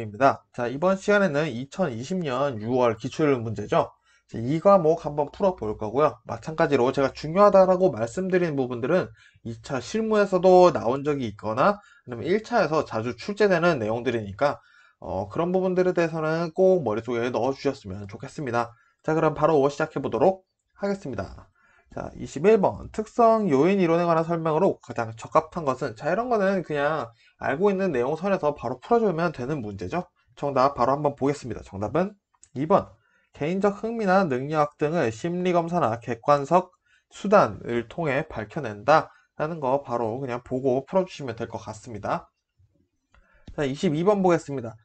모의입니다 자, 이번 시간에는 2020년 6월 기출 문제죠. 이 과목 한번 풀어볼 거고요. 마찬가지로 제가 중요하다라고 말씀드린 부분들은 2차 실무에서도 나온 적이 있거나 아니면 1차에서 자주 출제되는 내용들이니까 어, 그런 부분들에 대해서는 꼭 머릿속에 넣어주셨으면 좋겠습니다. 자, 그럼 바로 시작해 보도록 하겠습니다. 자, 21번 특성 요인 이론에 관한 설명으로 가장 적합한 것은 자 이런 거는 그냥 알고 있는 내용 선에서 바로 풀어주면 되는 문제죠. 정답 바로 한번 보겠습니다. 정답은 2번 개인적 흥미나 능력 등을 심리검사나 객관적 수단을 통해 밝혀낸다 라는 거 바로 그냥 보고 풀어주시면 될 것 같습니다. 자, 22번 보겠습니다.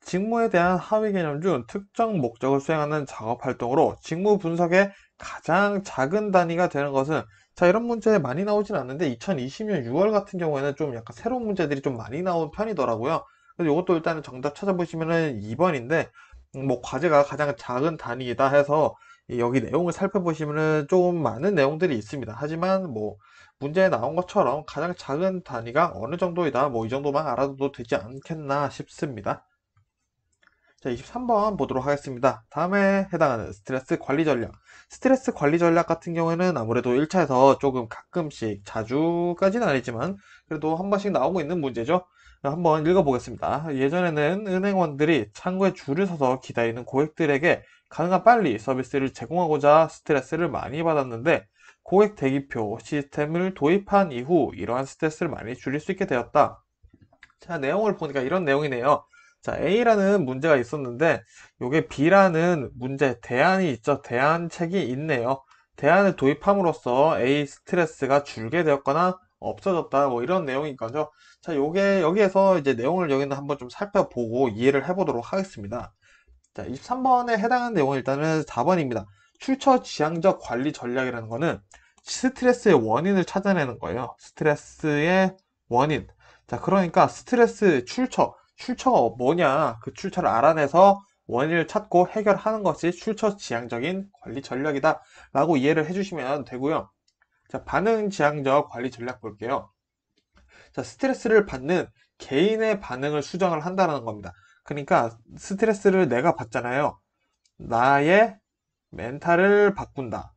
직무에 대한 하위 개념 중 특정 목적을 수행하는 작업 활동으로 직무 분석에 가장 작은 단위가 되는 것은 자 이런 문제 많이 나오진 않는데 2020년 6월 같은 경우에는 좀 약간 새로운 문제들이 좀 많이 나온 편이더라고요 그래서 이것도 일단은 정답 찾아보시면은 2번인데 음, 뭐 과제가 가장 작은 단위이다 해서 여기 내용을 살펴보시면은 조금 많은 내용들이 있습니다 하지만 뭐 문제에 나온 것처럼 가장 작은 단위가 어느 정도이다 뭐 이 정도만 알아도 되지 않겠나 싶습니다 자, 23번 보도록 하겠습니다. 다음에 해당하는 스트레스 관리 전략. 스트레스 관리 전략 같은 경우에는 아무래도 1차에서 조금 가끔씩 자주까지는 아니지만 그래도 한 번씩 나오고 있는 문제죠. 한번 읽어보겠습니다. 예전에는 은행원들이 창구에 줄을 서서 기다리는 고객들에게 가능한 빨리 서비스를 제공하고자 스트레스를 많이 받았는데 고객 대기표 시스템을 도입한 이후 이러한 스트레스를 많이 줄일 수 있게 되었다. 자, 내용을 보니까 이런 내용이네요. 자, A라는 문제가 있었는데 요게 B라는 문제 대안이 있죠. 대안책이 있네요. 대안을 도입함으로써 A 스트레스가 줄게 되었거나 없어졌다 뭐 이런 내용인 거죠. 자, 요게 여기에서 이제 내용을 여기는 한번 좀 살펴보고 이해를 해 보도록 하겠습니다. 자, 23번에 해당하는 내용은 일단은 4번입니다. 출처 지향적 관리 전략이라는 거는 스트레스의 원인을 찾아내는 거예요. 스트레스의 원인. 자, 그러니까 스트레스 출처 출처가 뭐냐 그 출처를 알아내서 원인을 찾고 해결하는 것이 출처 지향적인 관리 전략이다 라고 이해를 해주시면 되고요 자 반응 지향적 관리 전략 볼게요 자 스트레스를 받는 개인의 반응을 수정을 한다는 겁니다 그러니까 스트레스를 내가 받잖아요 나의 멘탈을 바꾼다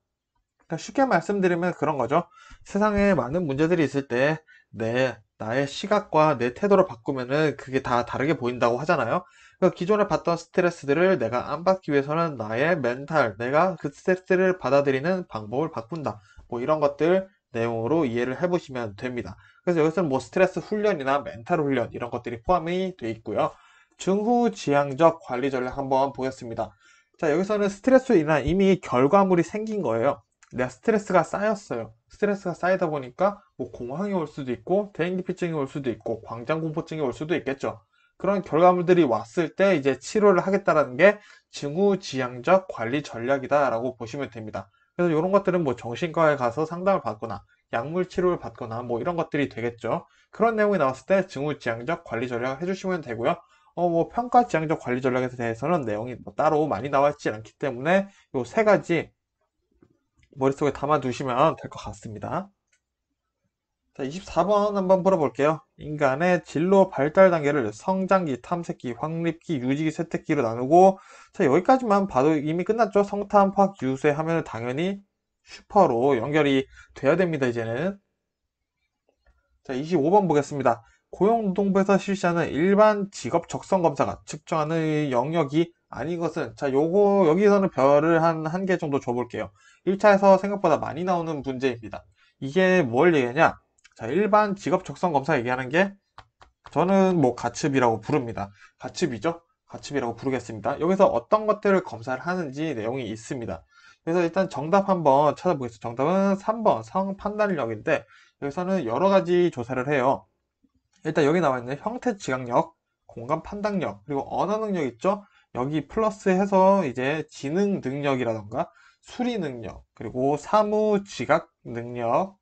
그러니까 쉽게 말씀드리면 그런 거죠 세상에 많은 문제들이 있을 때내 네, 나의 시각과 내 태도를 바꾸면은 그게 다 다르게 보인다고 하잖아요. 그러니까 기존에 받던 스트레스들을 내가 안 받기 위해서는 나의 멘탈, 내가 그 스트레스를 받아들이는 방법을 바꾼다. 뭐 이런 것들 내용으로 이해를 해보시면 됩니다. 그래서 여기서는 뭐 스트레스 훈련이나 멘탈 훈련 이런 것들이 포함이 돼 있고요. 중후 지향적 관리 전략 한번 보겠습니다. 자, 여기서는 스트레스로 인한 이미 결과물이 생긴 거예요. 내가 스트레스가 쌓였어요. 스트레스가 쌓이다 보니까 뭐 공황이 올 수도 있고 대인기피증이 올 수도 있고 광장공포증이 올 수도 있겠죠. 그런 결과물들이 왔을 때 이제 치료를 하겠다라는 게 증후지향적 관리 전략이다라고 보시면 됩니다. 그래서 이런 것들은 뭐 정신과에 가서 상담을 받거나 약물 치료를 받거나 뭐 이런 것들이 되겠죠. 그런 내용이 나왔을 때 증후지향적 관리 전략을 해주시면 되고요. 어 뭐 평가지향적 관리 전략에 대해서는 내용이 뭐 따로 많이 나와 있지 않기 때문에 이 세 가지 머릿속에 담아두시면 될 것 같습니다. 자, 24번 한번 풀어볼게요. 인간의 진로 발달 단계를 성장기, 탐색기, 확립기, 유지기, 세택기로 나누고 자 여기까지만 봐도 이미 끝났죠. 성탄 파학, 유세 하면 당연히 슈퍼로 연결이 돼야 됩니다. 이제는 자 25번 보겠습니다. 고용노동부에서 실시하는 일반 직업 적성 검사가 측정하는 영역이 아닌 것은 자 요거 여기서는 별을 한 한 개 정도 줘볼게요. 1차에서 생각보다 많이 나오는 문제입니다. 이게 뭘 얘기하냐? 자, 일반 직업 적성 검사 얘기하는 게 저는 뭐 가츠비라고 부릅니다. 가츠비죠? 가츠비라고 부르겠습니다. 여기서 어떤 것들을 검사를 하는지 내용이 있습니다. 그래서 일단 정답 한번 찾아보겠습니다. 정답은 3번 성판단력인데 여기서는 여러 가지 조사를 해요. 일단 여기 나와 있는 형태 지각력, 공간 판단력, 그리고 언어 능력 있죠? 여기 플러스해서 이제 지능 능력이라던가 수리 능력, 그리고 사무 지각 능력,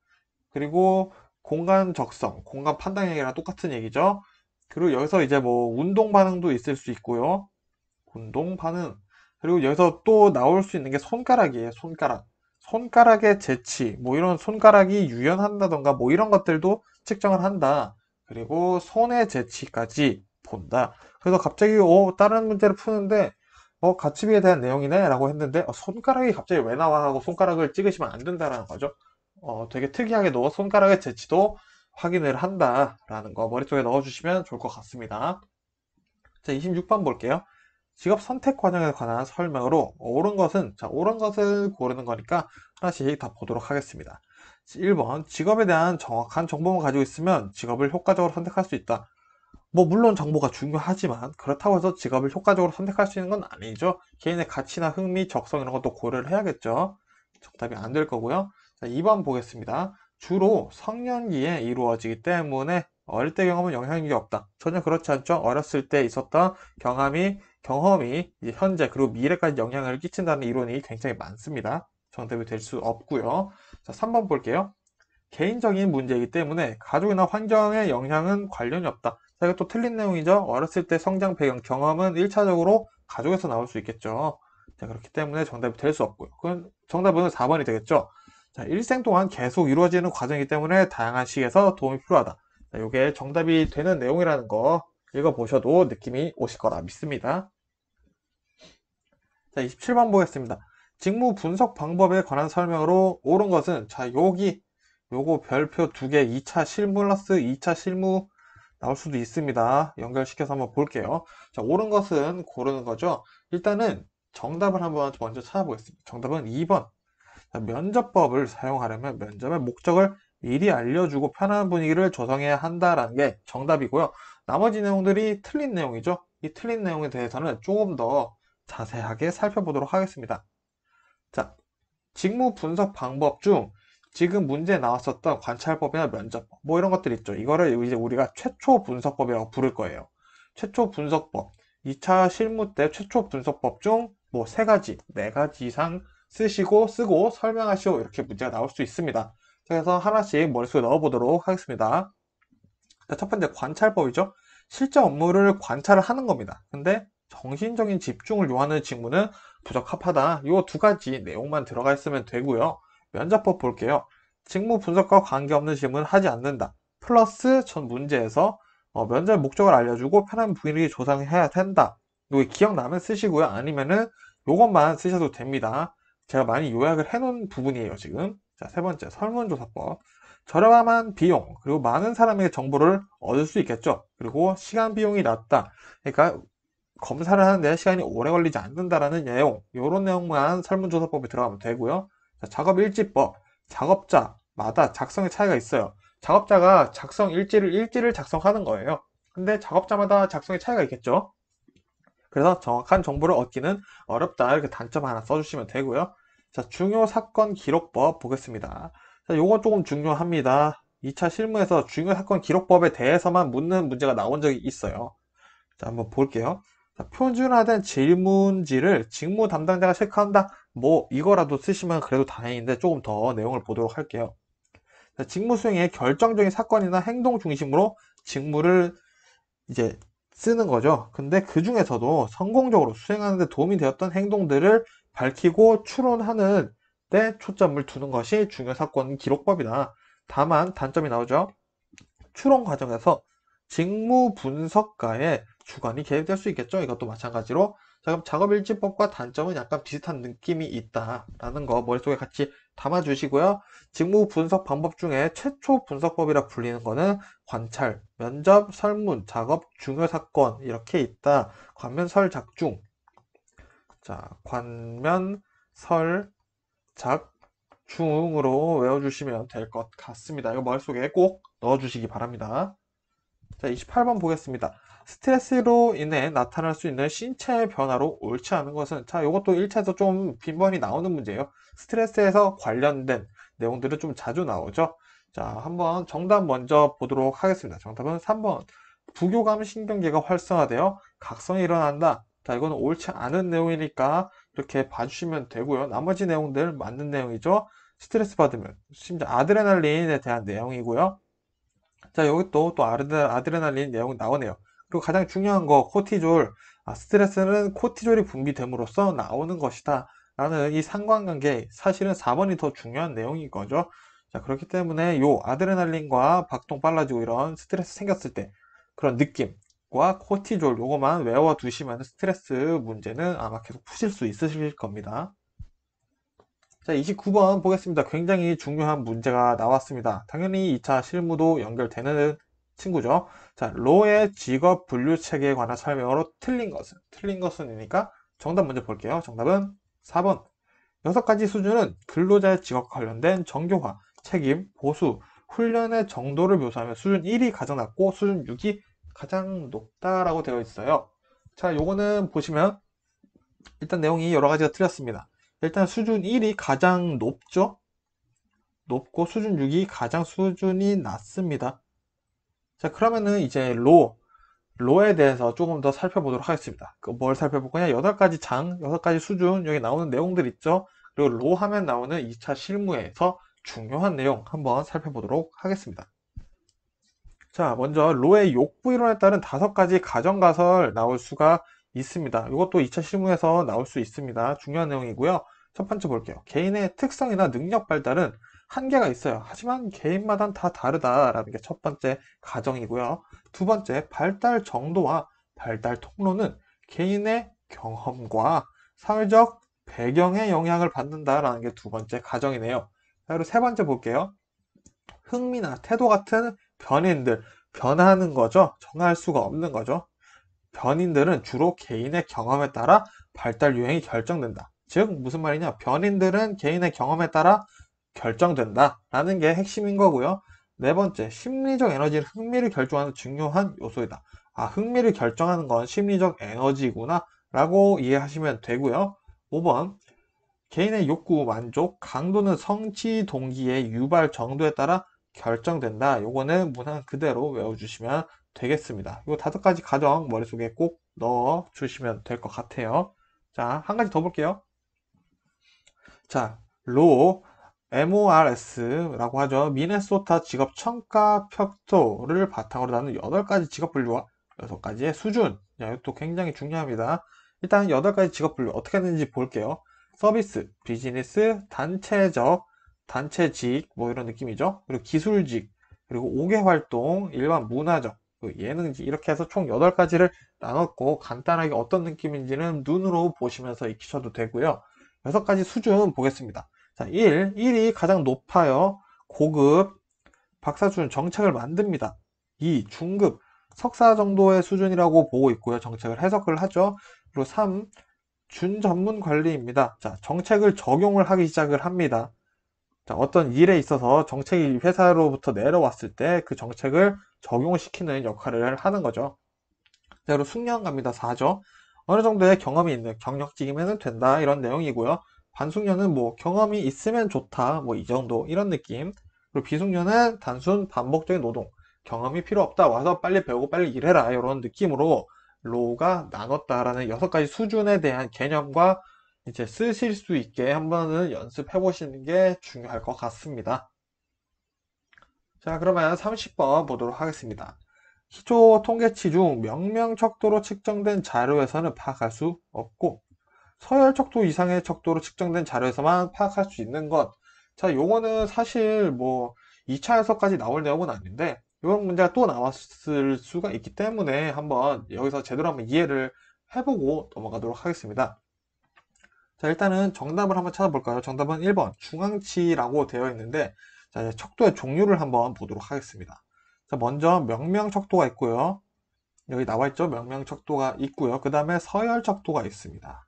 그리고 공간 적성, 공간 판단얘기랑 똑같은 얘기죠. 그리고 여기서 이제 뭐 운동 반응도 있을 수 있고요. 운동 반응. 그리고 여기서 또 나올 수 있는 게 손가락이에요. 손가락. 손가락의 재치, 뭐 이런 손가락이 유연한다던가 뭐 이런 것들도 측정을 한다. 그리고 손의 재치까지 본다. 그래서 갑자기 어, 다른 문제를 푸는데 어, 가치비에 대한 내용이네? 라고 했는데, 어, 손가락이 갑자기 왜 나와? 하고 손가락을 찍으시면 안 된다라는 거죠. 어, 되게 특이하게도 손가락의 재치도 확인을 한다라는 거 머릿속에 넣어주시면 좋을 것 같습니다. 자, 26번 볼게요. 직업 선택 과정에 관한 설명으로 옳은 것은, 자, 옳은 것을 고르는 거니까 하나씩 다 보도록 하겠습니다. 1번, 직업에 대한 정확한 정보만 가지고 있으면 직업을 효과적으로 선택할 수 있다. 뭐 물론 정보가 중요하지만 그렇다고 해서 직업을 효과적으로 선택할 수 있는 건 아니죠. 개인의 가치나 흥미, 적성 이런 것도 고려를 해야겠죠. 정답이 안 될 거고요. 자, 2번 보겠습니다. 주로 성년기에 이루어지기 때문에 어릴 때 경험은 영향력이 없다. 전혀 그렇지 않죠. 어렸을 때 있었던 경험이 경험이 이제 현재 그리고 미래까지 영향을 끼친다는 이론이 굉장히 많습니다. 정답이 될 수 없고요. 자, 3번 볼게요. 개인적인 문제이기 때문에 가족이나 환경의 영향은 관련이 없다. 자, 이것도 틀린 내용이죠. 어렸을 때 성장 배경 경험은 1차적으로 가족에서 나올 수 있겠죠. 자, 그렇기 때문에 정답이 될 수 없고요. 그건 정답은 4번이 되겠죠. 자, 일생 동안 계속 이루어지는 과정이기 때문에 다양한 시기에서 도움이 필요하다. 자, 이게 정답이 되는 내용이라는 거 읽어보셔도 느낌이 오실 거라 믿습니다. 자, 27번 보겠습니다. 직무 분석 방법에 관한 설명으로 옳은 것은 자, 여기 요거 별표 두 개 2차 실무 플러스 2차 실무 나올 수도 있습니다. 연결시켜서 한번 볼게요. 자, 옳은 것은 고르는 거죠. 일단은 정답을 한번 먼저 찾아보겠습니다. 정답은 2번. 자, 면접법을 사용하려면 면접의 목적을 미리 알려주고 편한 분위기를 조성해야 한다라는 게 정답이고요. 나머지 내용들이 틀린 내용이죠. 이 틀린 내용에 대해서는 조금 더 자세하게 살펴보도록 하겠습니다. 자, 직무 분석 방법 중 지금 문제 나왔었던 관찰법이나 면접법 뭐 이런 것들 있죠. 이거를 이제 우리가 최초 분석법이라고 부를 거예요. 최초 분석법 2차 실무 때 최초 분석법 중 뭐 세 가지, 네 가지 이상 쓰시고 쓰고 설명하시오 이렇게 문제가 나올 수 있습니다. 그래서 하나씩 머릿속에 넣어보도록 하겠습니다. 첫 번째 관찰법이죠. 실제 업무를 관찰을 하는 겁니다. 근데 정신적인 집중을 요하는 직무는 부적합하다. 이 두 가지 내용만 들어가 있으면 되고요. 면접법 볼게요. 직무 분석과 관계없는 질문은 하지 않는다. 플러스 전 문제에서 어, 면접 목적을 알려주고 편한 분위기 조성해야 된다. 여기 기억나면 쓰시고요. 아니면은 이것만 쓰셔도 됩니다. 제가 많이 요약을 해놓은 부분이에요, 지금. 자, 세 번째, 설문조사법. 저렴한 비용, 그리고 많은 사람에게 정보를 얻을 수 있겠죠. 그리고 시간 비용이 낮다. 그러니까 검사를 하는데 시간이 오래 걸리지 않는다라는 내용, 이런 내용만 설문조사법에 들어가면 되고요. 작업 일지법 작업자마다 작성의 차이가 있어요 작업자가 작성 일지를 일지를 작성하는 거예요 근데 작업자마다 작성의 차이가 있겠죠 그래서 정확한 정보를 얻기는 어렵다 이렇게 단점 하나 써주시면 되고요 자 중요 사건 기록법 보겠습니다 자 요건 조금 중요합니다 2차 실무에서 중요 사건 기록법에 대해서만 묻는 문제가 나온 적이 있어요 자 한번 볼게요 표준화된 질문지를 직무 담당자가 체크한다 뭐 이거라도 쓰시면 그래도 다행인데 조금 더 내용을 보도록 할게요 직무 수행의 결정적인 사건이나 행동 중심으로 직무를 이제 쓰는 거죠 근데 그 중에서도 성공적으로 수행하는 데 도움이 되었던 행동들을 밝히고 추론하는 때 초점을 두는 것이 중요 사건 기록법이다 다만 단점이 나오죠 추론 과정에서 직무 분석가의 주관이 개입될 수 있겠죠. 이것도 마찬가지로. 자, 그럼 작업일지법과 단점은 약간 비슷한 느낌이 있다라는 거 머릿속에 같이 담아주시고요. 직무 분석 방법 중에 최초 분석법이라 불리는 거는 관찰, 면접, 설문, 작업, 중요 사건 이렇게 있다. 관면, 설, 작중. 자, 관면, 설, 작, 중으로 외워주시면 될 것 같습니다. 이거 머릿속에 꼭 넣어주시기 바랍니다. 자, 28번 보겠습니다. 스트레스로 인해 나타날 수 있는 신체 의 변화로 옳지 않은 것은 자 이것도 1차에서 좀 빈번히 나오는 문제예요 스트레스에서 관련된 내용들은 좀 자주 나오죠 자 한번 정답 먼저 보도록 하겠습니다 정답은 3번 부교감 신경계가 활성화되어 각성이 일어난다 자이건 옳지 않은 내용이니까 이렇게 봐주시면 되고요 나머지 내용들 맞는 내용이죠 스트레스 받으면 심지어 아드레날린에 대한 내용이고요 자 여기 또 또 아드레날린 내용 나오네요 그리고 가장 중요한 거 코티졸 아, 스트레스는 코티졸이 분비됨으로써 나오는 것이다 라는 이 상관관계 사실은 4번이 더 중요한 내용인 거죠 자 그렇기 때문에 요 아드레날린과 박동 빨라지고 이런 스트레스 생겼을 때 그런 느낌과 코티졸 요거만 외워두시면 스트레스 문제는 아마 계속 푸실 수 있으실 겁니다 자 29번 보겠습니다 굉장히 중요한 문제가 나왔습니다 당연히 2차 실무도 연결되는 친구죠. 자, 로의 직업 분류 체계에 관한 설명으로 틀린 것은 틀린 것은이니까 정답 먼저 볼게요. 정답은 4번. 여섯 가지 수준은 근로자의 직업과 관련된 정교화, 책임, 보수, 훈련의 정도를 묘사하면 수준 1이 가장 낮고 수준 6이 가장 높다라고 되어 있어요. 자, 요거는 보시면 일단 내용이 여러 가지가 틀렸습니다. 일단 수준 1이 가장 높죠? 높고 수준 6이 가장 수준이 낮습니다. 자 그러면은 이제 로 로에 대해서 조금 더 살펴보도록 하겠습니다 그 뭘 살펴볼 거냐 여덟 가지 장 여섯 가지 수준 여기 나오는 내용들 있죠 그리고 로 하면 나오는 2차 실무에서 중요한 내용 한번 살펴보도록 하겠습니다 자 먼저 로의 욕구 이론에 따른 다섯 가지 가정가설 나올 수가 있습니다 이것도 2차 실무에서 나올 수 있습니다 중요한 내용이고요 첫 번째 볼게요 개인의 특성이나 능력 발달은 한계가 있어요. 하지만 개인마다 다 다르다라는 게 첫 번째 가정이고요. 두 번째, 발달 정도와 발달 통로는 개인의 경험과 사회적 배경에 영향을 받는다라는 게 두 번째 가정이네요. 그리고 세 번째 볼게요. 흥미나 태도 같은 변인들, 변하는 거죠. 정할 수가 없는 거죠. 변인들은 주로 개인의 경험에 따라 발달 유행이 결정된다. 즉 무슨 말이냐? 변인들은 개인의 경험에 따라 결정된다라는 게 핵심인 거고요. 네 번째, 심리적 에너지는 흥미를 결정하는 중요한 요소이다. 아, 흥미를 결정하는 건 심리적 에너지구나 라고 이해하시면 되고요. 5번, 개인의 욕구, 만족, 강도는 성취 동기의 유발 정도에 따라 결정된다. 요거는 문항 그대로 외워주시면 되겠습니다. 요 다섯 가지 가정 머릿속에 꼭 넣어 주시면 될 것 같아요. 자, 한 가지 더 볼게요. 자, 로 MORS라고 하죠. 미네소타 직업 청가 평토를 바탕으로 나눈 8가지 직업 분류와 6가지의 수준. 야, 이것도 굉장히 중요합니다. 일단 8가지 직업 분류 어떻게 하는지 볼게요. 서비스, 비즈니스, 단체적, 단체직 뭐 이런 느낌이죠. 그리고 기술직, 그리고 5개 활동, 일반 문화적, 그 예능직 이렇게 해서 총 8가지를 나눴고 간단하게 어떤 느낌인지는 눈으로 보시면서 익히셔도 되고요. 6가지 수준 보겠습니다. 자, 1, 1이 가장 높아요. 고급 박사 수준 정책을 만듭니다. 2, 중급 석사 정도의 수준이라고 보고 있고요. 정책을 해석을 하죠. 그리고 3, 준전문 관리입니다. 자, 정책을 적용을 하기 시작을 합니다. 자, 어떤 일에 있어서 정책이 회사로부터 내려왔을 때 그 정책을 적용시키는 역할을 하는 거죠. 자, 그리고 숙련 갑니다. 4죠. 어느 정도의 경험이 있는 경력직이면 된다. 이런 내용이고요. 반숙녀는 뭐 경험이 있으면 좋다 뭐 이 정도 이런 느낌 그리고 비숙녀는 단순 반복적인 노동 경험이 필요 없다 와서 빨리 배우고 빨리 일해라 이런 느낌으로 로가 우 나눴다라는 여섯 가지 수준에 대한 개념과 이제 쓰실 수 있게 한번은 연습해 보시는 게 중요할 것 같습니다. 자 그러면 30번 보도록 하겠습니다. 기초 통계치 중 명명척도로 측정된 자료에서는 파악할 수 없고 서열 척도 이상의 척도로 측정된 자료에서만 파악할 수 있는 것. 자, 요거는 사실 뭐 2차에서까지 나올 내용은 아닌데 이런 문제가 또 나왔을 수가 있기 때문에 한번 여기서 제대로 한번 이해를 해보고 넘어가도록 하겠습니다. 자, 일단은 정답을 한번 찾아볼까요? 정답은 1번 중앙치라고 되어 있는데 자, 척도의 종류를 한번 보도록 하겠습니다. 자, 먼저 명명 척도가 있고요. 여기 나와 있죠? 명명 척도가 있고요. 그 다음에 서열 척도가 있습니다.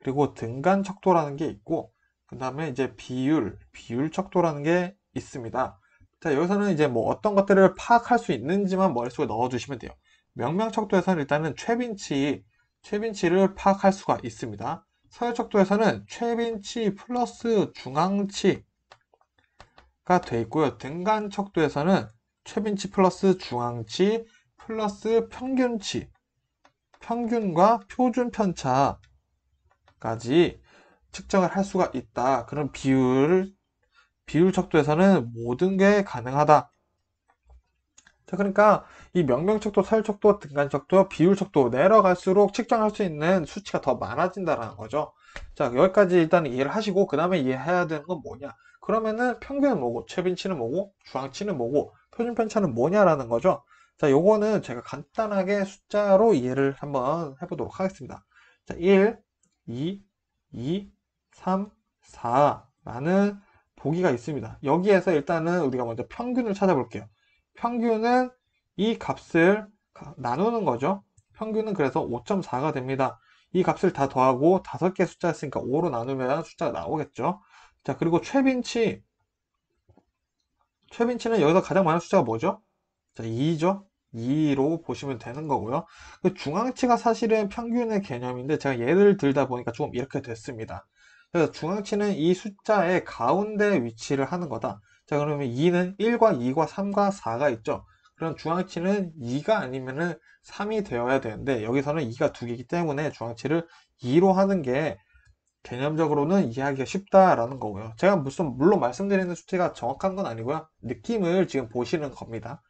그리고 등간 척도라는 게 있고 그 다음에 이제 비율, 비율 척도라는 게 있습니다. 자 여기서는 이제 뭐 어떤 것들을 파악할 수 있는지만 머릿속에 넣어주시면 돼요. 명명 척도에서는 일단은 최빈치, 최빈치를 파악할 수가 있습니다. 서열 척도에서는 최빈치 플러스 중앙치가 돼 있고요. 등간 척도에서는 최빈치 플러스 중앙치 플러스 평균치, 평균과 표준 편차 까지 측정을 할 수가 있다. 그런 비율, 비율 척도에서는 모든 게 가능하다. 자, 그러니까 이 명명 척도, 서열 척도, 등간 척도, 비율 척도 내려갈수록 측정할 수 있는 수치가 더 많아진다라는 거죠. 자, 여기까지 일단 이해를 하시고 그 다음에 이해해야 되는 건 뭐냐? 그러면은 평균은 뭐고, 최빈치는 뭐고, 주황치는 뭐고, 표준 편차는 뭐냐라는 거죠. 자, 요거는 제가 간단하게 숫자로 이해를 한번 해보도록 하겠습니다. 자, 1, 2, 2, 3, 4라는 보기가 있습니다. 여기에서 일단은 우리가 먼저 평균을 찾아볼게요. 평균은 이 값을 나누는 거죠. 평균은 그래서 5.4가 됩니다. 이 값을 다 더하고 5개 숫자였으니까 5로 나누면 숫자가 나오겠죠. 자 그리고 최빈치 최빈치는 여기서 가장 많은 숫자가 뭐죠? 자 2죠. 2로 보시면 되는 거고요. 그 중앙치가 사실은 평균의 개념인데 제가 예를 들다 보니까 조금 이렇게 됐습니다. 그래서 중앙치는 이 숫자의 가운데 위치를 하는 거다. 자 그러면 2는 1과 2과 3과 4가 있죠. 그럼 중앙치는 2가 아니면은 3이 되어야 되는데 여기서는 2가 2 개이기 때문에 중앙치를 2로 하는 게 개념적으로는 이해하기가 쉽다라는 거고요. 제가 무슨 물론 말씀드리는 수치가 정확한 건 아니고요. 느낌을 지금 보시는 겁니다.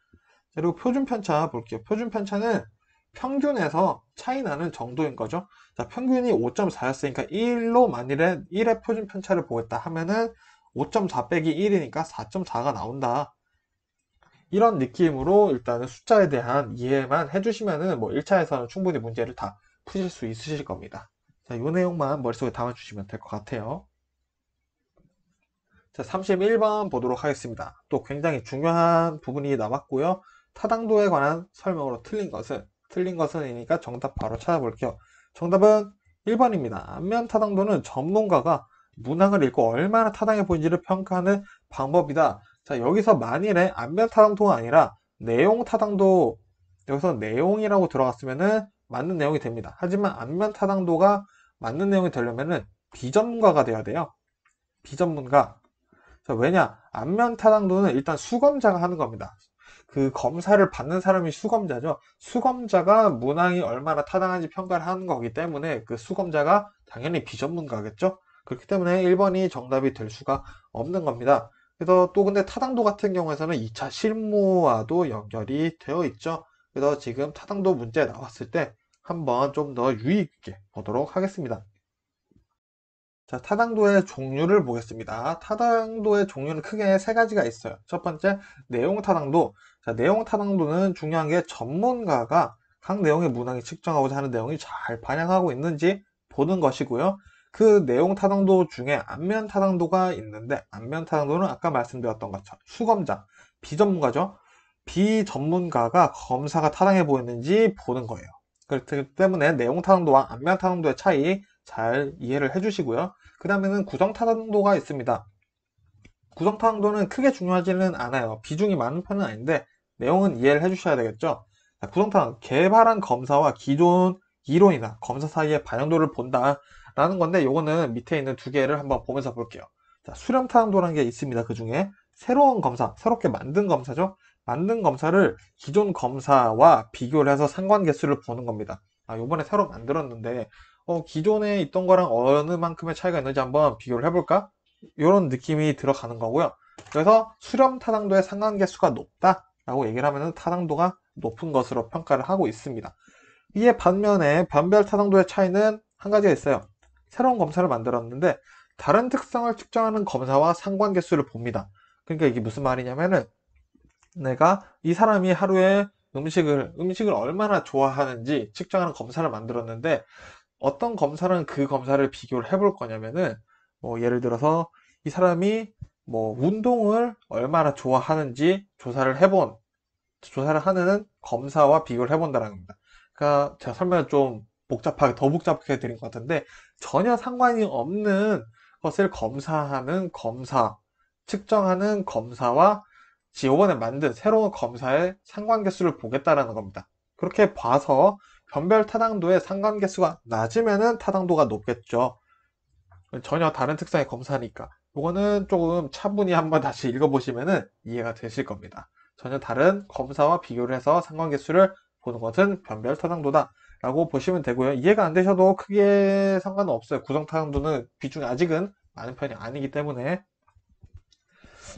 그리고 표준 편차 볼게요. 표준 편차는 평균에서 차이 나는 정도인 거죠. 자, 평균이 5.4였으니까 1로 만일에 1의 표준 편차를 보겠다 하면은 5.4 빼기 1이니까 4.4가 나온다. 이런 느낌으로 일단은 숫자에 대한 이해만 해주시면은 뭐 1차에서는 충분히 문제를 다 푸실 수 있으실 겁니다. 자, 이 내용만 머릿속에 담아주시면 될 것 같아요. 자, 31번 보도록 하겠습니다. 또 굉장히 중요한 부분이 남았고요. 타당도에 관한 설명으로 틀린 것은 틀린 것은이니까 정답 바로 찾아볼게요. 정답은 1번입니다. 안면 타당도는 전문가가 문항을 읽고 얼마나 타당해 보이는지를 평가하는 방법이다. 자 여기서 만일에 안면 타당도가 아니라 내용 타당도 여기서 내용이라고 들어갔으면은 맞는 내용이 됩니다. 하지만 안면 타당도가 맞는 내용이 되려면은 비전문가가 돼야 돼요. 비전문가. 자, 왜냐? 안면 타당도는 일단 수검자가 하는 겁니다. 그 검사를 받는 사람이 수검자죠. 수검자가 문항이 얼마나 타당한지 평가를 하는 거기 때문에 그 수검자가 당연히 비전문가겠죠. 그렇기 때문에 1번이 정답이 될 수가 없는 겁니다. 그래서 또 근데 타당도 같은 경우에서는 2차 실무와도 연결이 되어 있죠. 그래서 지금 타당도 문제 나왔을 때 한번 좀 더 유익 있게 보도록 하겠습니다. 자, 타당도의 종류를 보겠습니다. 타당도의 종류는 크게 세 가지가 있어요. 첫 번째, 내용 타당도. 자, 내용 타당도는 중요한 게 전문가가 각 내용의 문항이 측정하고자 하는 내용이 잘 반영하고 있는지 보는 것이고요. 그 내용 타당도 중에 안면 타당도가 있는데 안면 타당도는 아까 말씀드렸던 것처럼 수검자, 비전문가죠. 비전문가가 검사가 타당해 보이는지 보는 거예요. 그렇기 때문에 내용 타당도와 안면 타당도의 차이 잘 이해를 해주시고요. 그 다음에는 구성 타당도가 있습니다. 구성탕도는 크게 중요하지는 않아요. 비중이 많은 편은 아닌데 내용은 이해를 해주셔야 되겠죠. 구성탕 개발한 검사와 기존 이론이나 검사 사이의 반영도를 본다라는 건데 요거는 밑에 있는 두 개를 한번 보면서 볼게요. 자, 수렴탕도라는 게 있습니다. 그 중에 새로운 검사, 새롭게 만든 검사죠. 만든 검사를 기존 검사와 비교를 해서 상관 계수를 보는 겁니다. 아, 요번에 새로 만들었는데 어, 기존에 있던 거랑 어느 만큼의 차이가 있는지 한번 비교를 해볼까? 이런 느낌이 들어가는 거고요. 그래서 수렴 타당도의 상관계수가 높다라고 얘기를 하면 타당도가 높은 것으로 평가를 하고 있습니다. 이에 반면에 변별 타당도의 차이는 한 가지가 있어요. 새로운 검사를 만들었는데 다른 특성을 측정하는 검사와 상관 계수를 봅니다. 그러니까 이게 무슨 말이냐면은 내가 이 사람이 하루에 음식을 음식을 얼마나 좋아하는지 측정하는 검사를 만들었는데 어떤 검사랑 그 검사를 비교를 해볼 거냐면은 뭐 예를 들어서 이 사람이 뭐 운동을 얼마나 좋아하는지 조사를 해본 조사를 하는 검사와 비교를 해본다라는 겁니다. 그러니까 제가 설명을 좀 복잡하게 더 복잡하게 드린 것 같은데 전혀 상관이 없는 것을 검사하는 검사 측정하는 검사와 지오번에 만든 새로운 검사의 상관계수를 보겠다라는 겁니다. 그렇게 봐서 변별 타당도의 상관계수가 낮으면 타당도가 높겠죠. 전혀 다른 특성의 검사니까 이거는 조금 차분히 한번 다시 읽어보시면 이해가 되실 겁니다. 전혀 다른 검사와 비교를 해서 상관계수를 보는 것은 변별 타당도다 라고 보시면 되고요. 이해가 안 되셔도 크게 상관은 없어요. 구성 타당도는 비중이 아직은 많은 편이 아니기 때문에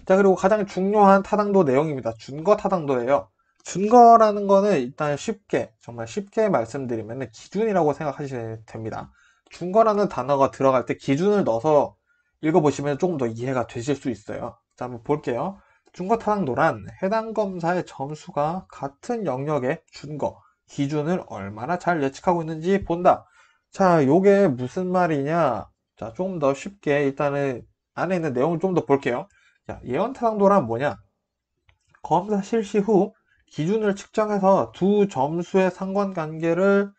자 그리고 가장 중요한 타당도 내용입니다. 준거 타당도예요. 준거라는 거는 일단 쉽게 정말 쉽게 말씀드리면 기준이라고 생각하시면 됩니다. 중거라는 단어가 들어갈 때 기준을 넣어서 읽어보시면 조금 더 이해가 되실 수 있어요. 자, 한번 볼게요. 중거 타당도란 해당 검사의 점수가 같은 영역의 준거, 기준을 얼마나 잘 예측하고 있는지 본다. 자, 요게 무슨 말이냐? 자, 조금 더 쉽게 일단은 안에 있는 내용을 좀 더 볼게요. 자, 예언 타당도란 뭐냐? 검사 실시 후 기준을 측정해서 두 점수의 상관관계를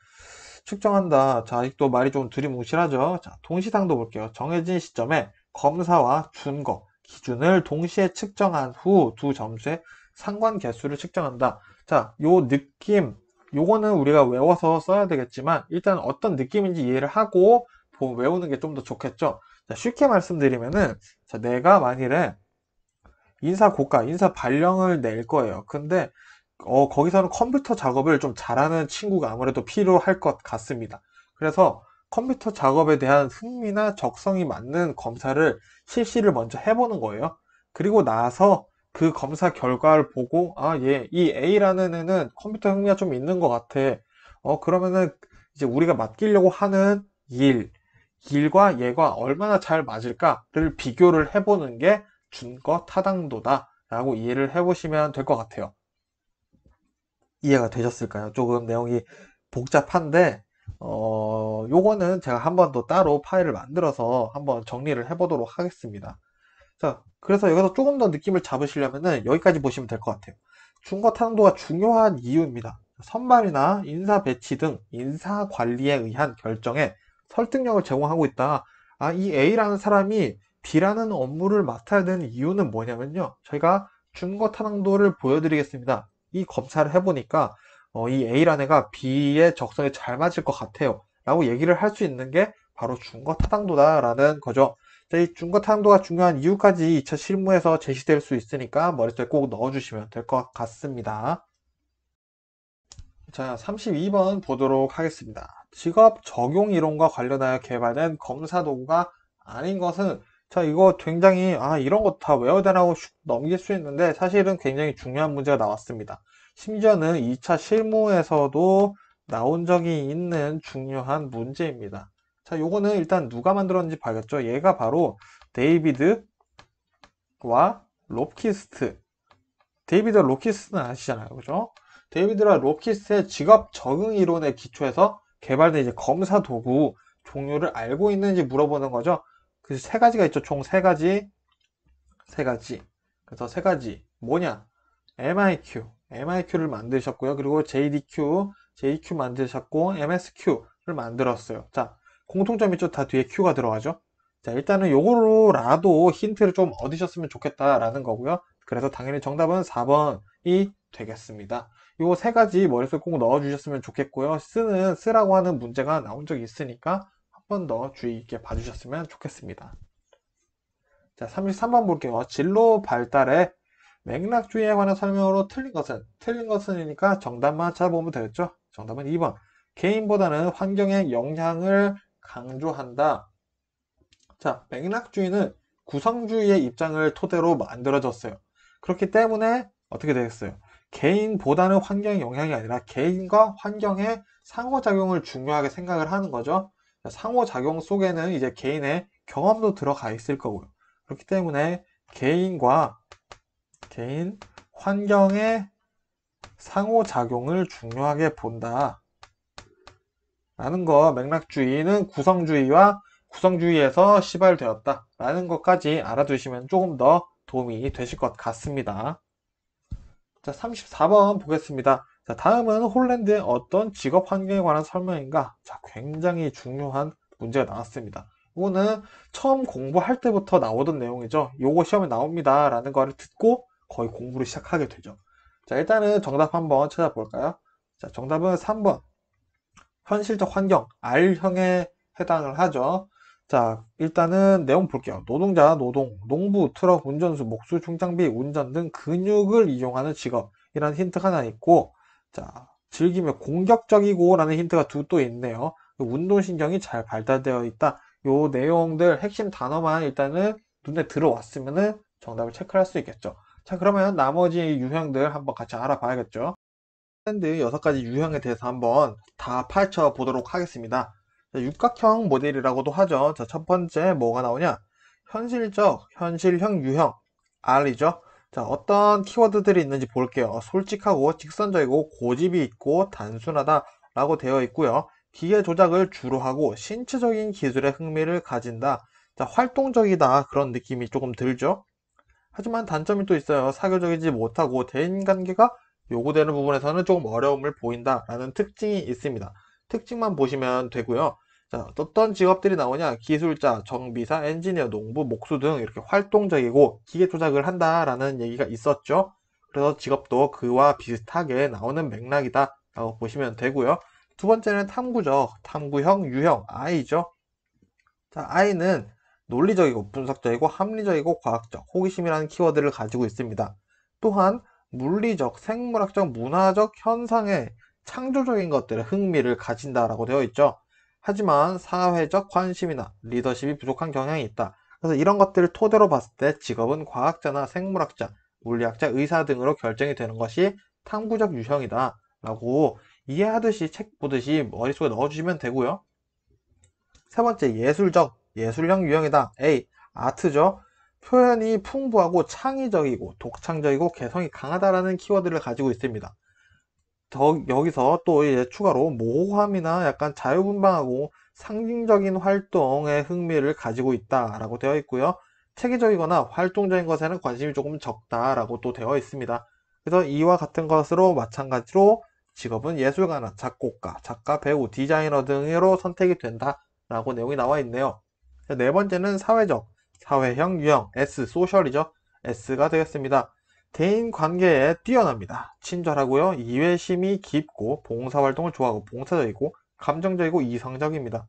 측정한다. 자, 아직도 말이 좀 두리뭉실하죠. 자, 동시상도 볼게요. 정해진 시점에 검사와 준거 기준을 동시에 측정한 후 두 점수의 상관 개수를 측정한다. 자, 요 느낌, 요거는 우리가 외워서 써야 되겠지만 일단 어떤 느낌인지 이해를 하고 보, 외우는 게 좀 더 좋겠죠. 자, 쉽게 말씀드리면은 자, 내가 만일에 인사 고가, 인사 발령을 낼 거예요. 근데 어, 거기서는 컴퓨터 작업을 좀 잘하는 친구가 아무래도 필요할 것 같습니다. 그래서 컴퓨터 작업에 대한 흥미나 적성이 맞는 검사를 실시를 먼저 해보는 거예요. 그리고 나서 그 검사 결과를 보고 아, 예, 이 A라는 애는 컴퓨터 흥미가 좀 있는 것 같아. 어, 그러면은 이제 우리가 맡기려고 하는 일, 일과 얘가 얼마나 잘 맞을까를 비교를 해보는 게 준거 타당도다라고 이해를 해보시면 될 것 같아요. 이해가 되셨을까요? 조금 내용이 복잡한데 어, 요거는 제가 한 번 더 따로 파일을 만들어서 한번 정리를 해보도록 하겠습니다. 자, 그래서 여기서 조금 더 느낌을 잡으시려면은 여기까지 보시면 될 것 같아요. 중고 탄도가 중요한 이유입니다. 선발이나 인사 배치 등 인사 관리에 의한 결정에 설득력을 제공하고 있다. 아, 이 A라는 사람이 d 라는 업무를 맡아야 되는 이유는 뭐냐면요. 저희가 중고 탄도를 보여드리겠습니다. 이 검사를 해보니까 어, 이 A라는 애가 B의 적성에 잘 맞을 것 같아요. 라고 얘기를 할 수 있는 게 바로 중거 타당도다라는 거죠. 자, 이 중거 타당도가 중요한 이유까지 2차 실무에서 제시될 수 있으니까 머릿속에 꼭 넣어주시면 될 것 같습니다. 자, 32번 보도록 하겠습니다. 직업 적용 이론과 관련하여 개발된 검사 도구가 아닌 것은 자 이거 굉장히 아 이런 것 다 외워야 되라고 넘길 수 있는데 사실은 굉장히 중요한 문제가 나왔습니다 심지어는 2차 실무에서도 나온 적이 있는 중요한 문제입니다 자 요거는 일단 누가 만들었는지 봐야겠죠 얘가 바로 데이비드와 롭키스트 데이비드 와 로키스트는 아시잖아요 그죠 데이비드와 롭키스트의 직업 적응 이론에 기초해서 개발된 이제 검사 도구 종류를 알고 있는지 물어보는 거죠 그래서 세 가지가 있죠. 총 세 가지. 세 가지. 그래서 세 가지. 뭐냐? MIQ. MIQ를 만드셨고요. 그리고 JDQ, JQ 만드셨고, MSQ를 만들었어요. 자, 공통점이 좀다 뒤에 Q가 들어가죠. 자, 일단은 요거로라도 힌트를 좀 얻으셨으면 좋겠다라는 거고요. 그래서 당연히 정답은 4번이 되겠습니다. 요 세 가지 머릿속에 꼭 넣어주셨으면 좋겠고요. 쓰는 쓰라고 하는 문제가 나온 적이 있으니까 번더 주의 깊게 봐주셨으면 좋겠습니다. 자, 33번 볼게요. 진로 발달의 맥락주의에 관한 설명으로 틀린 것은 틀린 것은이니까 정답만 찾아보면 되겠죠? 정답은 2번. 개인보다는 환경의 영향을 강조한다. 자, 맥락주의는 구성주의의 입장을 토대로 만들어졌어요. 그렇기 때문에 어떻게 되겠어요? 개인보다는 환경 의 영향이 아니라 개인과 환경의 상호작용을 중요하게 생각을 하는 거죠. 상호작용 속에는 이제 개인의 경험도 들어가 있을 거고요. 그렇기 때문에 개인과 개인 환경의 상호작용을 중요하게 본다. 라는 거 맥락주의는 구성주의와 구성주의에서 시발되었다. 라는 것까지 알아두시면 조금 더 도움이 되실 것 같습니다. 자, 34번 보겠습니다. 자, 다음은 홀랜드의 어떤 직업 환경에 관한 설명인가? 자, 굉장히 중요한 문제가 나왔습니다. 이거는 처음 공부할 때부터 나오던 내용이죠. 요거 시험에 나옵니다. 라는 거를 듣고 거의 공부를 시작하게 되죠. 자, 일단은 정답 한번 찾아볼까요? 자, 정답은 3번. 현실적 환경, R형에 해당을 하죠. 자, 일단은 내용 볼게요. 노동자, 노동, 농부, 트럭, 운전수, 목수, 중장비, 운전 등 근육을 이용하는 직업이런 힌트가 하나 있고, 자, 즐기며 공격적이고 라는 힌트가 두 또 있네요. 운동신경이 잘 발달되어 있다. 요 내용들 핵심 단어만 일단은 눈에 들어왔으면은 정답을 체크할 수 있겠죠. 자, 그러면 나머지 유형들 한번 같이 알아봐야겠죠. 트렌드 6가지 유형에 대해서 한번 다 파헤쳐 보도록 하겠습니다. 자, 육각형 모델이라고도 하죠. 자, 첫 번째 뭐가 나오냐? 현실적, 현실형 유형, R이죠. 자 어떤 키워드들이 있는지 볼게요 솔직하고 직선적이고 고집이 있고 단순하다 라고 되어 있고요 기계 조작을 주로 하고 신체적인 기술에 흥미를 가진다 자 활동적이다 그런 느낌이 조금 들죠 하지만 단점이 또 있어요 사교적이지 못하고 대인관계가 요구되는 부분에서는 조금 어려움을 보인다 라는 특징이 있습니다 특징만 보시면 되고요 자, 어떤 직업들이 나오냐? 기술자, 정비사, 엔지니어, 농부, 목수 등 이렇게 활동적이고 기계 조작을 한다라는 얘기가 있었죠. 그래서 직업도 그와 비슷하게 나오는 맥락이다 라고 보시면 되고요. 두 번째는 탐구죠. 탐구형, 유형, I죠. 자, I는 논리적이고 분석적이고 합리적이고 과학적, 호기심이라는 키워드를 가지고 있습니다. 또한 물리적, 생물학적, 문화적 현상에 창조적인 것들의 흥미를 가진다라고 되어 있죠. 하지만 사회적 관심이나 리더십이 부족한 경향이 있다. 그래서 이런 것들을 토대로 봤을 때 직업은 과학자나 생물학자, 물리학자, 의사 등으로 결정이 되는 것이 탐구적 유형이다 라고 이해하듯이 책 보듯이 머릿속에 넣어주시면 되고요. 세 번째 예술적, 예술형 유형이다. A. 아트죠. 표현이 풍부하고 창의적이고 독창적이고 개성이 강하다라는 키워드를 가지고 있습니다. 더 여기서 또 이제 추가로 모호함이나 약간 자유분방하고 상징적인 활동에 흥미를 가지고 있다라고 되어 있고요. 체계적이거나 활동적인 것에는 관심이 조금 적다라고 또 되어 있습니다. 그래서 이와 같은 것으로 마찬가지로 직업은 예술가나 작곡가, 작가, 배우, 디자이너 등으로 선택이 된다라고 내용이 나와 있네요. 네 번째는 사회적, 사회형 유형 S 소셜이죠. S가 되겠습니다. 대인 관계에 뛰어납니다. 친절하고요. 이외심이 깊고 봉사활동을 좋아하고 봉사적이고 감정적이고 이성적입니다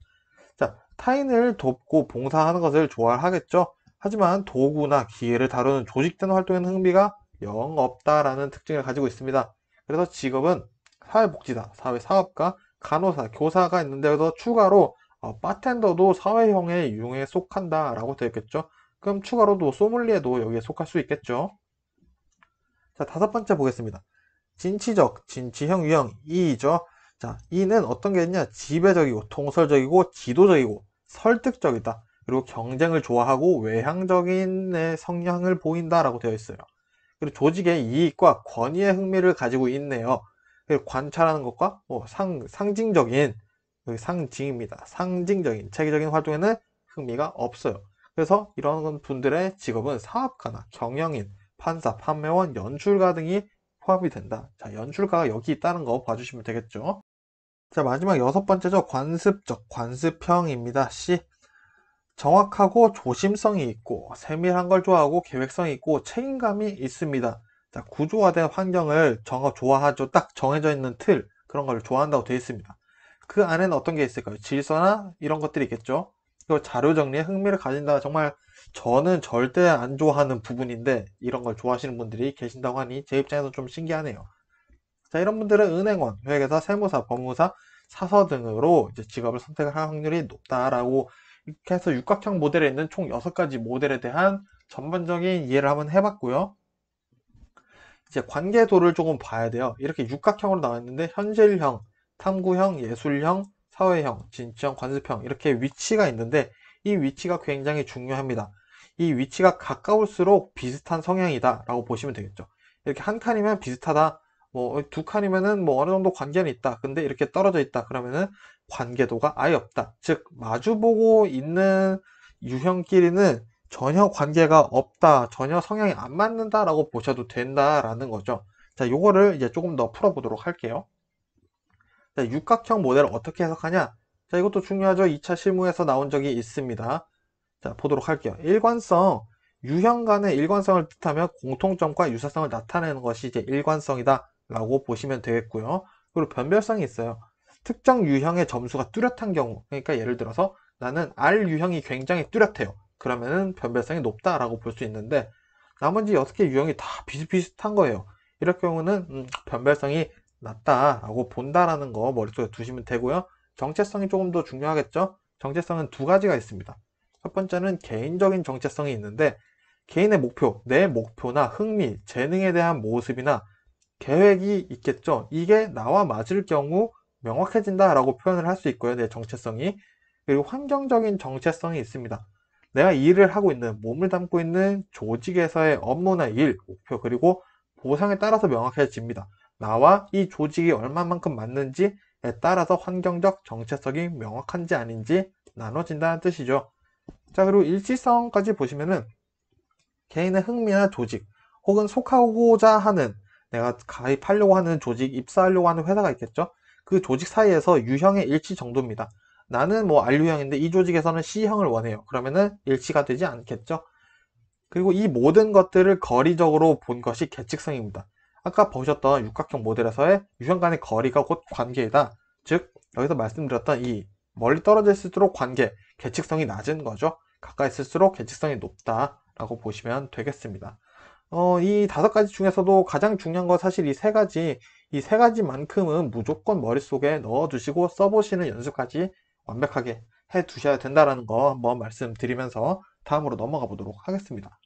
자, 타인을 돕고 봉사하는 것을 좋아하겠죠. 하지만 도구나 기회를 다루는 조직된 활동에는 흥미가 영 없다라는 특징을 가지고 있습니다. 그래서 직업은 사회복지사, 사회사업가, 간호사, 교사가 있는데도 추가로 어, 바텐더도 사회형의 융형에 속한다라고 되어 있겠죠. 그럼 추가로도 소믈리에도 여기에 속할 수 있겠죠. 자, 다섯 번째 보겠습니다. 진취적, 진취형 유형 E이죠. 자, E는 어떤 게 있냐? 지배적이고, 통설적이고, 지도적이고, 설득적이다. 그리고 경쟁을 좋아하고 외향적인 성향을 보인다라고 되어 있어요. 그리고 조직의 이익과 권위의 흥미를 가지고 있네요. 그 관찰하는 것과 뭐 상, 상징적인 그 상징입니다. 상징적인 체계적인 활동에는 흥미가 없어요. 그래서 이런 분들의 직업은 사업가나 경영인, 판사, 판매원, 연출가 등이 포함이 된다. 자, 연출가가 여기 있다는 거 봐주시면 되겠죠. 자, 마지막 여섯 번째죠. 관습적, 관습형입니다. C. 정확하고 조심성이 있고, 세밀한 걸 좋아하고, 계획성이 있고, 책임감이 있습니다. 자, 구조화된 환경을 정어 좋아하죠. 딱 정해져 있는 틀, 그런 걸 좋아한다고 되어 있습니다. 그 안에는 어떤 게 있을까요? 질서나 이런 것들이 있겠죠. 이거 자료 정리에 흥미를 가진다. 정말 저는 절대 안 좋아하는 부분인데 이런 걸 좋아하시는 분들이 계신다고 하니 제 입장에서 좀 신기하네요. 자, 이런 분들은 은행원, 회계사, 세무사, 법무사, 사서 등으로 직업을 선택할 확률이 높다라고 이렇게 해서 육각형 모델에 있는 총 6가지 모델에 대한 전반적인 이해를 한번 해봤고요. 이제 관계도를 조금 봐야 돼요. 이렇게 육각형으로 나와 있는데 현실형, 탐구형, 예술형, 사회형, 진취형, 관습형 이렇게 위치가 있는데 이 위치가 굉장히 중요합니다. 이 위치가 가까울수록 비슷한 성향이다 라고 보시면 되겠죠 이렇게 한 칸이면 비슷하다 뭐 두 칸이면은 뭐 어느 정도 관계는 있다 근데 이렇게 떨어져 있다 그러면은 관계도가 아예 없다 즉 마주보고 있는 유형끼리는 전혀 관계가 없다 전혀 성향이 안 맞는다 라고 보셔도 된다라는 거죠 자 요거를 이제 조금 더 풀어보도록 할게요 자, 육각형 모델을 어떻게 해석하냐 자 이것도 중요하죠 2차 실무에서 나온 적이 있습니다 자, 보도록 할게요. 일관성, 유형 간의 일관성을 뜻하며 공통점과 유사성을 나타내는 것이 이제 일관성이다 라고 보시면 되겠고요. 그리고 변별성이 있어요. 특정 유형의 점수가 뚜렷한 경우 그러니까 예를 들어서 나는 R 유형이 굉장히 뚜렷해요. 그러면은 변별성이 높다라고 볼 수 있는데 나머지 6개 유형이 다 비슷비슷한 거예요. 이럴 경우는 음, 변별성이 낮다라고 본다라는 거 머릿속에 두시면 되고요. 정체성이 조금 더 중요하겠죠? 정체성은 두 가지가 있습니다. 첫 번째는 개인적인 정체성이 있는데 개인의 목표, 내 목표나 흥미, 재능에 대한 모습이나 계획이 있겠죠. 이게 나와 맞을 경우 명확해진다라고 표현을 할 수 있고요. 내 정체성이. 그리고 환경적인 정체성이 있습니다. 내가 일을 하고 있는, 몸을 담고 있는 조직에서의 업무나 일, 목표, 그리고 보상에 따라서 명확해집니다. 나와 이 조직이 얼마만큼 맞는지에 따라서 환경적 정체성이 명확한지 아닌지 나눠진다는 뜻이죠. 자 그리고 일치성까지 보시면은 개인의 흥미나 조직 혹은 속하고자 하는 내가 가입하려고 하는 조직 입사하려고 하는 회사가 있겠죠 그 조직 사이에서 유형의 일치 정도입니다 나는 뭐 R유형인데 이 조직에서는 C형을 원해요 그러면은 일치가 되지 않겠죠 그리고 이 모든 것들을 거리적으로 본 것이 계측성입니다 아까 보셨던 육각형 모델에서의 유형 간의 거리가 곧 관계이다 즉 여기서 말씀드렸던 이 멀리 떨어질수록 관계, 계측성이 낮은 거죠 가까이 있을수록 예측성이 높다라고 보시면 되겠습니다. 어, 이 다섯 가지 중에서도 가장 중요한 건 사실 이 세 가지, 이 세 가지만큼은 무조건 머릿속에 넣어두시고 써보시는 연습까지 완벽하게 해 두셔야 된다라는 거 한번 말씀드리면서 다음으로 넘어가 보도록 하겠습니다.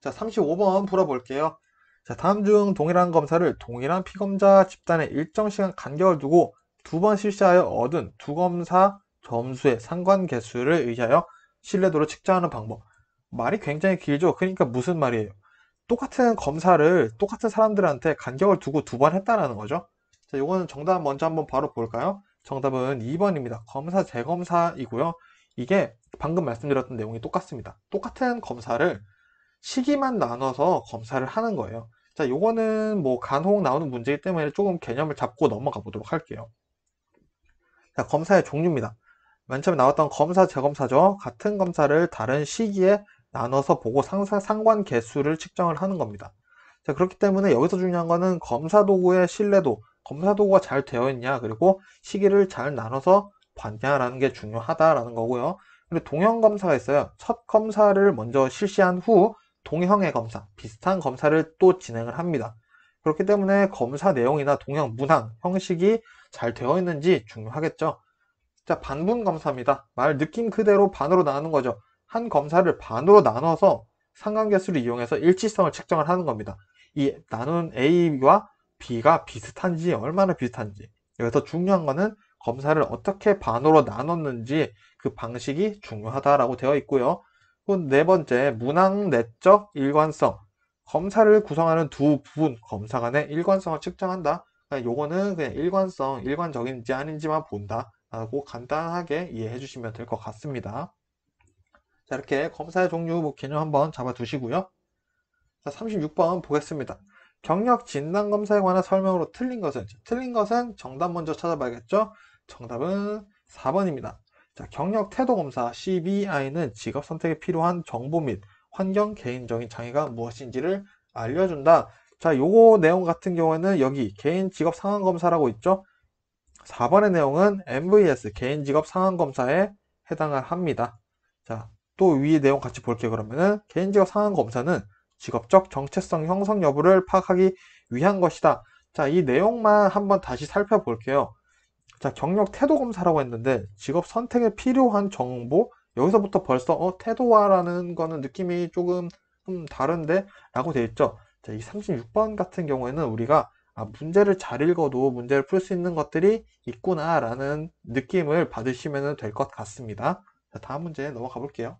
자, 35번 풀어볼게요. 자, 다음 중 동일한 검사를 동일한 피검자 집단에 일정 시간 간격을 두고 두 번 실시하여 얻은 두 검사 점수의 상관 개수를 의하여 신뢰도를 측정하는 방법. 말이 굉장히 길죠. 그러니까 무슨 말이에요? 똑같은 검사를 똑같은 사람들한테 간격을 두고 두 번 했다라는 거죠. 자, 이거는 정답 먼저 한번 바로 볼까요? 정답은 2번입니다. 검사 재검사이고요. 이게 방금 말씀드렸던 내용이 똑같습니다. 똑같은 검사를 시기만 나눠서 검사를 하는 거예요. 자, 요거는 뭐 간혹 나오는 문제이기 때문에 조금 개념을 잡고 넘어가 보도록 할게요. 자, 검사의 종류입니다. 맨 처음에 나왔던 검사 재검사죠. 같은 검사를 다른 시기에 나눠서 보고 상사, 상관 개수를 측정을 하는 겁니다. 자, 그렇기 때문에 여기서 중요한 거는 검사 도구의 신뢰도, 검사 도구가 잘 되어 있냐, 그리고 시기를 잘 나눠서 봤냐라는 게 중요하다라는 거고요. 그리고 동형 검사가 있어요. 첫 검사를 먼저 실시한 후 동형의 검사, 비슷한 검사를 또 진행을 합니다. 그렇기 때문에 검사 내용이나 동형 문항, 형식이 잘 되어 있는지 중요하겠죠. 자, 반분 검사입니다. 말 느낌 그대로 반으로 나누는 거죠. 한 검사를 반으로 나눠서 상관계수를 이용해서 일치성을 측정을 하는 겁니다. 이 나눈 A와 B가 비슷한지 얼마나 비슷한지 여기서 중요한 거는 검사를 어떻게 반으로 나눴는지 그 방식이 중요하다라고 되어 있고요. 네 번째, 문항 내적 일관성. 검사를 구성하는 두 부분, 검사 간의 일관성을 측정한다. 그러니까 요거는 그냥 일관성, 일관적인지 아닌지만 본다. 라고 간단하게 이해해 주시면 될 것 같습니다. 자 이렇게 검사의 종류 묶기는 뭐 한번 잡아 두시고요. 자 36번 보겠습니다. 경력 진단 검사에 관한 설명으로 틀린 것은 틀린 것은 정답 먼저 찾아봐야겠죠. 정답은 4번입니다. 자, 경력 태도 검사 CBI는 직업 선택에 필요한 정보 및 환경 개인적인 장애가 무엇인지를 알려준다. 자, 요거 내용 같은 경우에는 여기 개인 직업 상황 검사라고 있죠. 4번의 내용은 MVS 개인 직업 상황 검사에 해당을 합니다. 자, 또 위의 내용 같이 볼게요. 그러면은 개인 직업 상황 검사는 직업적 정체성 형성 여부를 파악하기 위한 것이다. 자, 이 내용만 한번 다시 살펴볼게요. 자, 경력 태도 검사라고 했는데 직업 선택에 필요한 정보 여기서부터 벌써 어, 태도화라는 거는 느낌이 조금 음, 다른데 라고 되어 있죠. 자, 이 36번 같은 경우에는 우리가 아, 문제를 잘 읽어도 문제를 풀 수 있는 것들이 있구나라는 느낌을 받으시면 될 것 같습니다. 자, 다음 문제 넘어가 볼게요.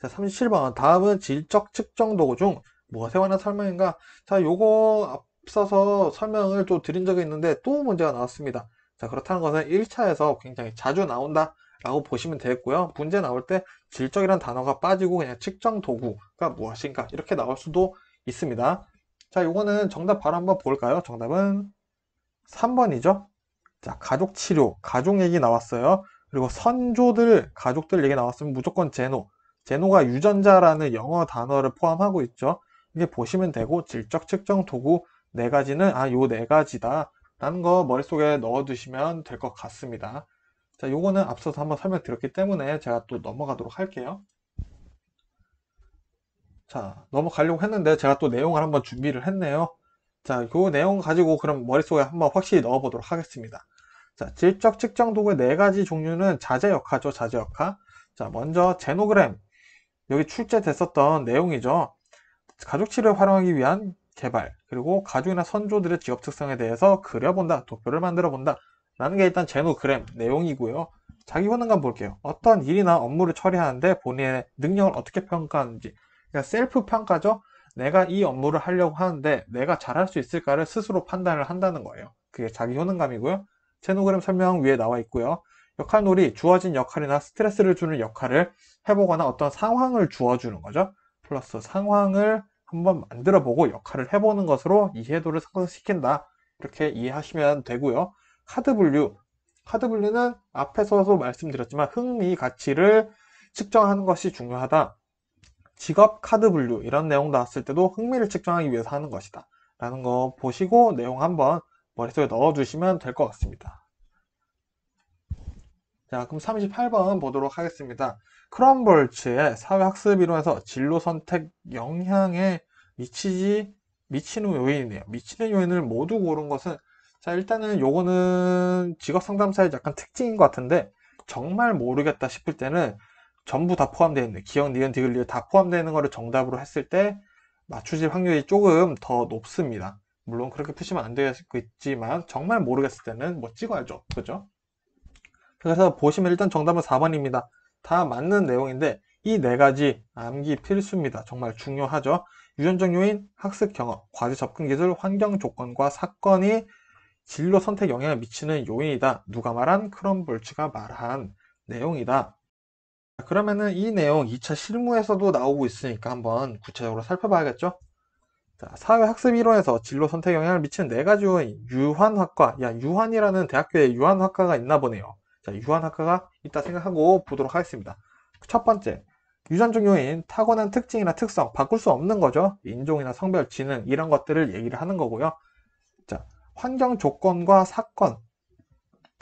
자, 37번. 다음은 질적 측정 도구 중 뭐가 세워나 설명인가? 자, 요거 앞서서 설명을 또 드린 적이 있는데 또 문제가 나왔습니다. 자, 그렇다는 것은 1차에서 굉장히 자주 나온다. 라고 보시면 되겠고요. 문제 나올 때 질적이란 단어가 빠지고 그냥 측정 도구가 무엇인가 이렇게 나올 수도 있습니다. 자, 요거는 정답 바로 한번 볼까요? 정답은 3번이죠. 자, 가족 치료, 가족 얘기 나왔어요. 그리고 선조들, 가족들 얘기 나왔으면 무조건 제노. 제노가 유전자라는 영어 단어를 포함하고 있죠. 이게 보시면 되고 질적 측정 도구 네 가지는 아, 요 네 가지다. 라는 거 머릿속에 넣어 두시면 될 것 같습니다. 자, 요거는 앞서서 한번 설명드렸기 때문에 제가 또 넘어가도록 할게요. 자 넘어가려고 했는데 제가 또 내용을 한번 준비를 했네요 자 그 내용 가지고 그럼 머릿속에 한번 확실히 넣어 보도록 하겠습니다 자 질적 측정 도구의 네 가지 종류는 자재역학죠 자재역학 자 먼저 제노그램 여기 출제됐었던 내용이죠 가죽치를 활용하기 위한 개발 그리고 가족이나 선조들의 직업 특성에 대해서 그려본다 도표를 만들어 본다 라는 게 일단 제노그램 내용이고요 자기 효능감 볼게요 어떤 일이나 업무를 처리하는데 본인의 능력을 어떻게 평가하는지 그러니까 셀프 평가죠. 내가 이 업무를 하려고 하는데 내가 잘할 수 있을까를 스스로 판단을 한다는 거예요. 그게 자기 효능감이고요. 채노그램 설명 위에 나와 있고요. 역할놀이, 주어진 역할이나 스트레스를 주는 역할을 해보거나 어떤 상황을 주어주는 거죠. 플러스 상황을 한번 만들어보고 역할을 해보는 것으로 이해도를 상승시킨다. 이렇게 이해하시면 되고요. 카드 분류, 카드 분류는 앞에서도 말씀드렸지만 흥미 가치를 측정하는 것이 중요하다. 직업, 카드 분류 이런 내용 나왔을 때도 흥미를 측정하기 위해서 하는 것이다 라는 거 보시고 내용 한번 머릿속에 넣어주시면 될 것 같습니다. 자 그럼 38번 보도록 하겠습니다. 크롬볼츠의 사회학습 이론에서 진로 선택 영향에 미치지 미치는 요인이에요. 미치는 요인을 모두 고른 것은 자 일단은 요거는 직업 상담사의 약간 특징인 것 같은데 정말 모르겠다 싶을 때는 전부 다 포함되어 있는 기역 니은, 디귿, 리을 다 포함되는 거를 정답으로 했을 때 맞추실 확률이 조금 더 높습니다. 물론 그렇게 푸시면 안 되겠지만 정말 모르겠을 때는 뭐 찍어야죠. 그죠? 그래서 보시면 일단 정답은 4번입니다. 다 맞는 내용인데 이 네 가지 암기 필수입니다. 정말 중요하죠. 유전적 요인, 학습 경험, 과제 접근 기술, 환경 조건과 사건이 진로 선택 영향을 미치는 요인이다. 누가 말한 크롬볼츠가 말한 내용이다. 그러면은 이 내용 2차 실무에서도 나오고 있으니까 한번 구체적으로 살펴봐야겠죠? 자, 사회학습 이론에서 진로 선택 영향을 미치는 네 가지 요인 유한학과, 야 유한이라는 대학교에 유한학과가 있나 보네요. 자, 유한학과가 있다 생각하고 보도록 하겠습니다. 첫 번째, 유전적 요인, 타고난 특징이나 특성, 바꿀 수 없는 거죠. 인종이나 성별, 지능 이런 것들을 얘기를 하는 거고요. 자, 환경 조건과 사건,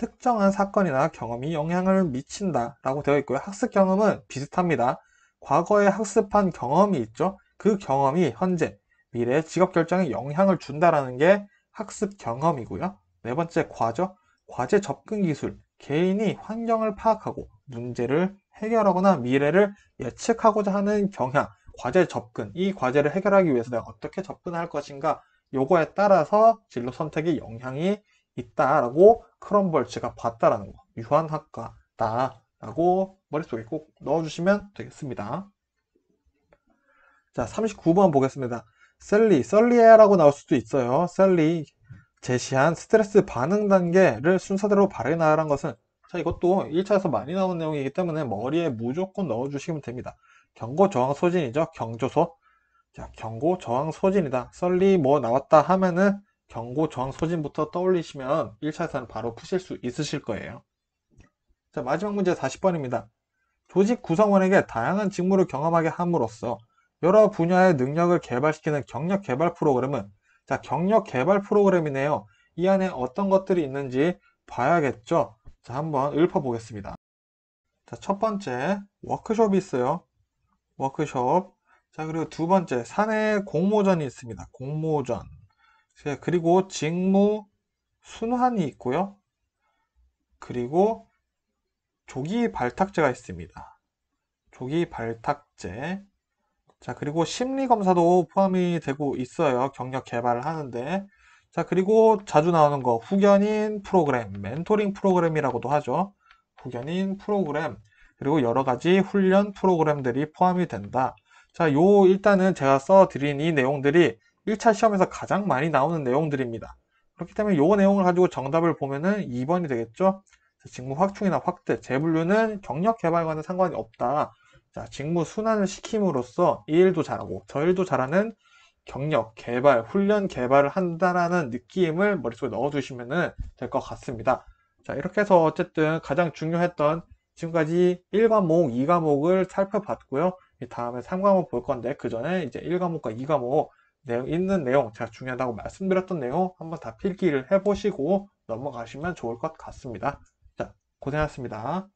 특정한 사건이나 경험이 영향을 미친다 라고 되어 있고요. 학습 경험은 비슷합니다. 과거에 학습한 경험이 있죠. 그 경험이 현재, 미래 직업 결정에 영향을 준다라는 게 학습 경험이고요. 네 번째 과죠. 과제 접근 기술. 개인이 환경을 파악하고 문제를 해결하거나 미래를 예측하고자 하는 경향, 과제 접근, 이 과제를 해결하기 위해서 내가 어떻게 접근할 것인가 요거에 따라서 진로 선택의 영향이 있다라고 크럼벌츠가 봤다라는 거 유한학과다라고 머릿속에 꼭 넣어주시면 되겠습니다. 자 39번 보겠습니다. 셀리, 셀리에라고 나올 수도 있어요. 셀리 제시한 스트레스 반응 단계를 순서대로 발행하라는 것은 자 이것도 1차에서 많이 나온 내용이기 때문에 머리에 무조건 넣어주시면 됩니다. 경고 저항 소진이죠. 경조소. 자 경고 저항 소진이다. 썰리 뭐 나왔다 하면은 경고 저항 소진부터 떠올리시면 1차에서는 바로 푸실 수 있으실 거예요. 자 마지막 문제 40번입니다. 조직 구성원에게 다양한 직무를 경험하게 함으로써 여러 분야의 능력을 개발시키는 경력 개발 프로그램은 자 경력 개발 프로그램이네요. 이 안에 어떤 것들이 있는지 봐야겠죠. 자 한번 읊어보겠습니다. 자첫 번째 워크숍이 있어요. 워크숍. 자 그리고 두 번째 사내 공모전이 있습니다. 공모전. 네, 그리고 직무 순환이 있고요. 그리고 조기 발탁제가 있습니다. 조기 발탁제. 자, 그리고 심리 검사도 포함이 되고 있어요. 경력 개발을 하는데. 자, 그리고 자주 나오는 거 후견인 프로그램, 멘토링 프로그램이라고도 하죠. 후견인 프로그램. 그리고 여러 가지 훈련 프로그램들이 포함이 된다. 자, 요 일단은 제가 써 드린 이 내용들이 1차 시험에서 가장 많이 나오는 내용들입니다. 그렇기 때문에 요 내용을 가지고 정답을 보면은 2번이 되겠죠. 직무 확충이나 확대, 재분류는 경력 개발과는 상관이 없다. 자, 직무 순환을 시킴으로써 이 일도 잘하고 저 일도 잘하는 경력 개발, 훈련 개발을 한다라는 느낌을 머릿속에 넣어두시면 될 것 같습니다. 자, 이렇게 해서 어쨌든 가장 중요했던 지금까지 1과목, 2과목을 살펴봤고요. 다음에 3과목 볼 건데 그 전에 이제 1과목과 2과목 내용, 있는 내용, 제가 중요하다고 말씀드렸던 내용 한번 다 필기를 해보시고 넘어가시면 좋을 것 같습니다. 자, 고생하셨습니다.